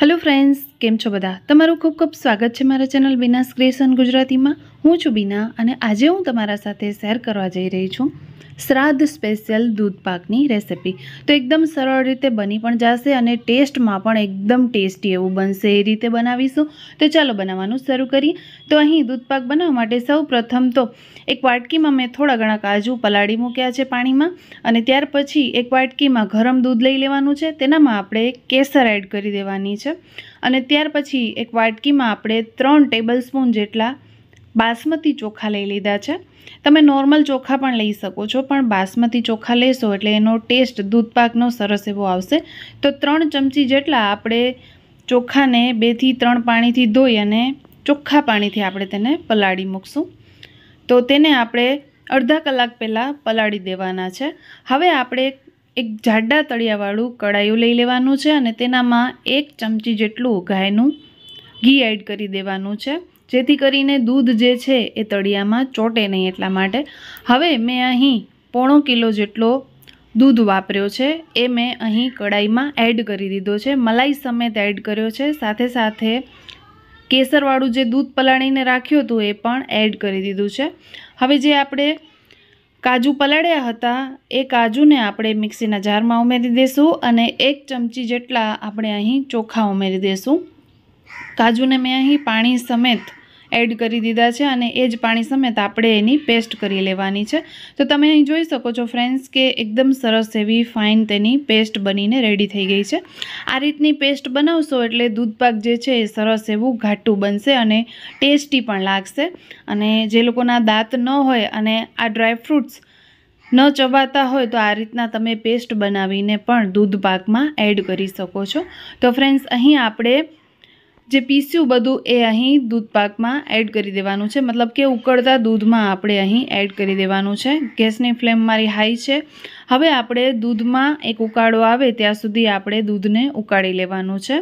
hello friends કેમ છો બધા તમારું ખૂબ ખૂબ સ્વાગત છે મારા ચેનલ બીનાસ ક્રિએશન ગુજરાતીમાં હું છું બીના અને આજે હું તમારા સાથે શેર કરવા જઈ રહી છું શ્રાદ્ધ સ્પેશિયલ દૂધપાકની પાકની રેસિપી તો એકદમ સરળ રીતે બની પણ જશે અને ટેસ્ટમાં પણ એકદમ ટેસ્ટી એવું બનશે એ રીતે બનાવીશું તો ચાલો બનાવવાનું શરૂ કરીએ તો અહીં દૂધપાક બનાવવા માટે સૌ પ્રથમ તો એક વાટકીમાં મેં થોડા ઘણા કાજુ પલાળી મૂક્યા છે પાણીમાં અને ત્યાર પછી એક વાટકીમાં ગરમ દૂધ લઈ લેવાનું છે તેનામાં આપણે કેસર એડ કરી દેવાની છે અને ત્યાર પછી એક વાટકીમાં આપણે ત્રણ ટેબલ સ્પૂન જેટલા બાસમતી ચોખા લઈ લીધા છે તમે નોર્મલ ચોખા પણ લઈ શકો છો પણ બાસમતી ચોખા લેશો એટલે એનો ટેસ્ટ દૂધપાકનો સરસ એવો આવશે તો ત્રણ ચમચી જેટલા આપણે ચોખાને બેથી ત્રણ પાણીથી ધોઈ અને ચોખ્ખા પાણીથી આપણે તેને પલાળી મૂકશું તો તેને આપણે અડધા કલાક પહેલાં પલાળી દેવાના છે હવે આપણે એક જાડા તળિયાવાળું કડાયું લઈ લેવાનું છે અને તેનામાં એક ચમચી જેટલું ગાયનું ઘી એડ કરી દેવાનું છે જેથી કરીને દૂધ જે છે એ તળિયામાં ચોટે નહીં એટલા માટે હવે મેં અહીં પોણો કિલો જેટલો દૂધ વાપર્યો છે એ મેં અહીં કડાઈમાં એડ કરી દીધો છે મલાઈ સમેત એડ કર્યો છે સાથે સાથે કેસરવાળું જે દૂધ પલાળીને રાખ્યું હતું એ પણ એડ કરી દીધું છે હવે જે આપણે કાજુ પલાળ્યા હતા એ કાજુને આપણે મિક્સીના જારમાં ઉમેરી દઈશું અને એક ચમચી જેટલા આપણે અહીં ચોખા ઉમેરી દઈશું કાજુને મેં અહીં પાણી સમેત એડ કરી દીધા છે અને એ જ પાણી સમેત આપણે એની પેસ્ટ કરી લેવાની છે તો તમે અહીં જોઈ શકો છો ફ્રેન્ડ્સ કે એકદમ સરસ એવી ફાઇન તેની પેસ્ટ બનીને રેડી થઈ ગઈ છે આ રીતની પેસ્ટ બનાવશો એટલે દૂધપાક જે છે એ સરસ એવું ઘાટું બનશે અને ટેસ્ટી પણ લાગશે અને જે લોકોના દાંત ન હોય અને આ ડ્રાયફ્રૂટ્સ ન ચબાતા હોય તો આ રીતના તમે પેસ્ટ બનાવીને પણ દૂધ પાકમાં એડ કરી શકો છો તો ફ્રેન્ડ્સ અહીં આપણે જે પીસ્યું બધું એ અહીં દૂધપાકમાં એડ કરી દેવાનું છે મતલબ કે ઉકળતા દૂધમાં આપણે અહીં એડ કરી દેવાનું છે ગેસની ફ્લેમ મારી હાઈ છે હવે આપણે દૂધમાં એક ઉકાળો આવે ત્યાં સુધી આપણે દૂધને ઉકાળી લેવાનું છે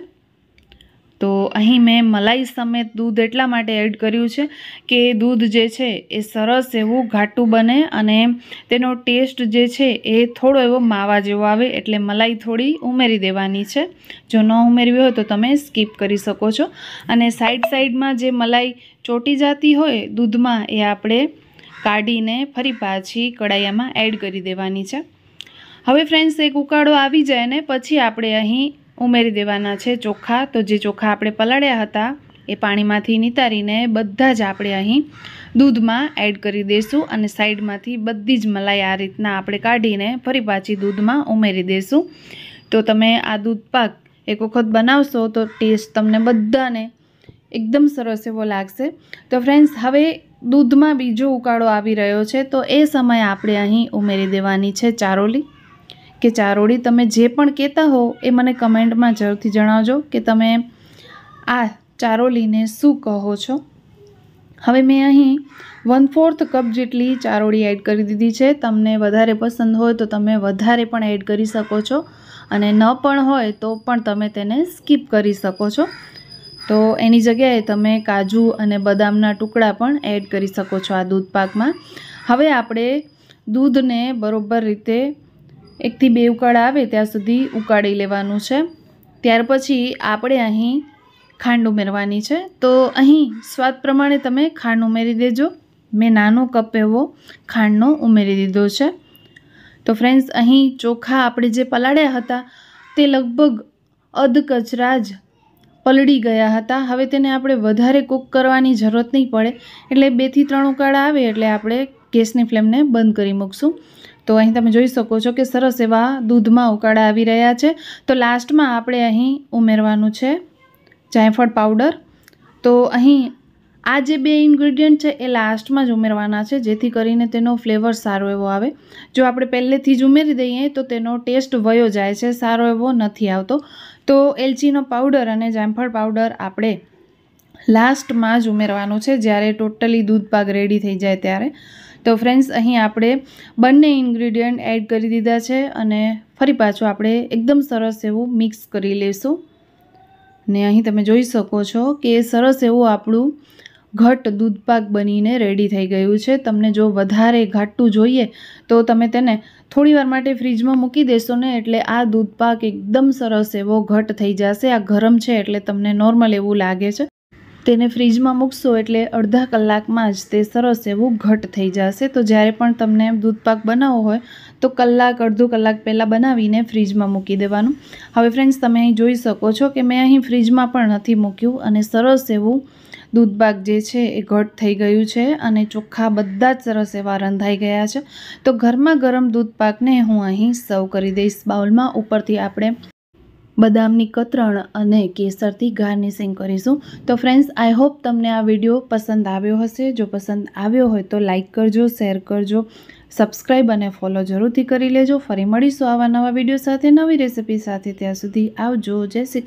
તો અહીં મેં મલાઈ સમેત દૂધ એટલા માટે એડ કર્યું છે કે દૂધ જે છે એ સરસ એવું ઘાટું બને અને તેનો ટેસ્ટ જે છે એ થોડો એવો માવા જેવો આવે એટલે મલાઈ થોડી ઉમેરી દેવાની છે જો ન ઉમેરવી હોય તો તમે સ્કીપ કરી શકો છો અને સાઈડ સાઈડમાં જે મલાઈ ચોટી જતી હોય દૂધમાં એ આપણે કાઢીને ફરી પાછી કડાયામાં એડ કરી દેવાની છે હવે ફ્રેન્ડ્સ એક ઉકાળો આવી જાય ને પછી આપણે અહીં ઉમેરી દેવાના છે ચોખા તો જે ચોખા આપણે પલાળ્યા હતા એ પાણીમાંથી નિતારીને બધા જ આપણે અહીં દૂધમાં એડ કરી દઈશું અને સાઈડમાંથી બધી જ મલાઈ આ રીતના આપણે કાઢીને ફરી પાછી દૂધમાં ઉમેરી દઈશું તો તમે આ દૂધ પાક એક વખત બનાવશો તો ટેસ્ટ તમને બધાને એકદમ સરસ એવો લાગશે તો ફ્રેન્ડ્સ હવે દૂધમાં બીજો ઉકાળો આવી રહ્યો છે તો એ સમયે આપણે અહીં ઉમેરી દેવાની છે ચારોલી કે ચારોડી તમે જે પણ કહેતા હો એ મને કમેન્ટમાં જરૂરથી જણાવજો કે તમે આ ચારોલીને શું કહો છો હવે મેં અહીં વન ફોર્થ કપ જેટલી ચારોળી એડ કરી દીધી છે તમને વધારે પસંદ હોય તો તમે વધારે પણ એડ કરી શકો છો અને ન પણ હોય તો પણ તમે તેને સ્કીપ કરી શકો છો તો એની જગ્યાએ તમે કાજુ અને બદામના ટુકડા પણ એડ કરી શકો છો આ દૂધ પાકમાં હવે આપણે દૂધને બરોબર રીતે એકથી બે ઉકાળ આવે ત્યાં સુધી ઉકાળી લેવાનું છે ત્યાર પછી આપણે અહીં ખાંડ ઉમેરવાની છે તો અહીં સ્વાદ પ્રમાણે તમે ખાંડ ઉમેરી દેજો મેં નાનો કપ એવો ખાંડનો ઉમેરી દીધો છે તો ફ્રેન્ડ્સ અહીં ચોખા આપણે જે પલાળ્યા હતા તે લગભગ અધ કચરા જ પલળી ગયા હતા હવે તેને આપણે વધારે કૂક કરવાની જરૂરત નહીં પડે એટલે બેથી ત્રણ ઉકાળા આવે એટલે આપણે ગેસની ફ્લેમને બંધ કરી મૂકશું તો અહીં તમે જોઈ શકો છો કે સરસ એવા દૂધમાં ઉકાળા આવી રહ્યા છે તો લાસ્ટમાં આપણે અહીં ઉમેરવાનું છે જાયફળ પાવડર તો અહીં આ જે બે ઇન્ગ્રીડિયન્ટ છે એ લાસ્ટમાં જ ઉમેરવાના છે જેથી કરીને તેનો ફ્લેવર સારો એવો આવે જો આપણે પહેલેથી જ ઉમેરી દઈએ તો તેનો ટેસ્ટ વયો જાય છે સારો એવો નથી આવતો તો એલચીનો પાવડર અને જામફળ પાવડર આપણે લાસ્ટમાં જ ઉમેરવાનું છે જ્યારે ટોટલી દૂધ પાક રેડી થઈ જાય ત્યારે તો ફ્રેન્ડ્સ અહીં આપણે બંને ઇન્ગ્રીડિયન્ટ એડ કરી દીધા છે અને ફરી પાછું આપણે એકદમ સરસ એવું મિક્સ કરી લઈશું ને અહીં તમે જોઈ શકો છો કે સરસ એવું આપણું ઘટ દૂધપાક બનીને રેડી થઈ ગયું છે તમને જો વધારે ઘાટું જોઈએ તો તમે તેને થોડીવાર માટે ફ્રીજમાં મૂકી દેશો ને એટલે આ દૂધપાક એકદમ સરસ એવો ઘટ થઈ જશે આ ગરમ છે એટલે તમને નોર્મલ એવું લાગે છે તેને ફ્રીજમાં મૂકશો એટલે અડધા કલાકમાં જ તે સરસ એવું ઘટ થઈ જશે તો જ્યારે પણ તમને દૂધપાક બનાવવો હોય તો કલાક અડધો કલાક પહેલાં બનાવીને ફ્રીજમાં મૂકી દેવાનું હવે ફ્રેન્ડ્સ તમે અહીં જોઈ શકો છો કે મેં અહીં ફ્રીજમાં પણ નથી મૂક્યું અને સરસ એવું દૂધપાક જે છે એ ઘટ થઈ ગયું છે અને ચોખ્ખા બધા જ સરસ એવા રંધાઈ ગયા છે તો ઘરમાં ગરમ દૂધપાકને હું અહીં સર્વ કરી દઈશ બાઉલમાં ઉપરથી આપણે બદામની કતરણ અને કેસરથી ગાર્નિશિંગ કરીશું તો ફ્રેન્ડ્સ આઈ હોપ તમને આ વિડીયો પસંદ આવ્યો હશે જો પસંદ આવ્યો હોય તો લાઇક કરજો શેર કરજો સબસ્ક્રાઈબ અને ફોલો જરૂરથી કરી લેજો ફરી મળીશું આવા નવા વિડીયો સાથે નવી રેસિપી સાથે ત્યાં સુધી આવજો જય શ્રી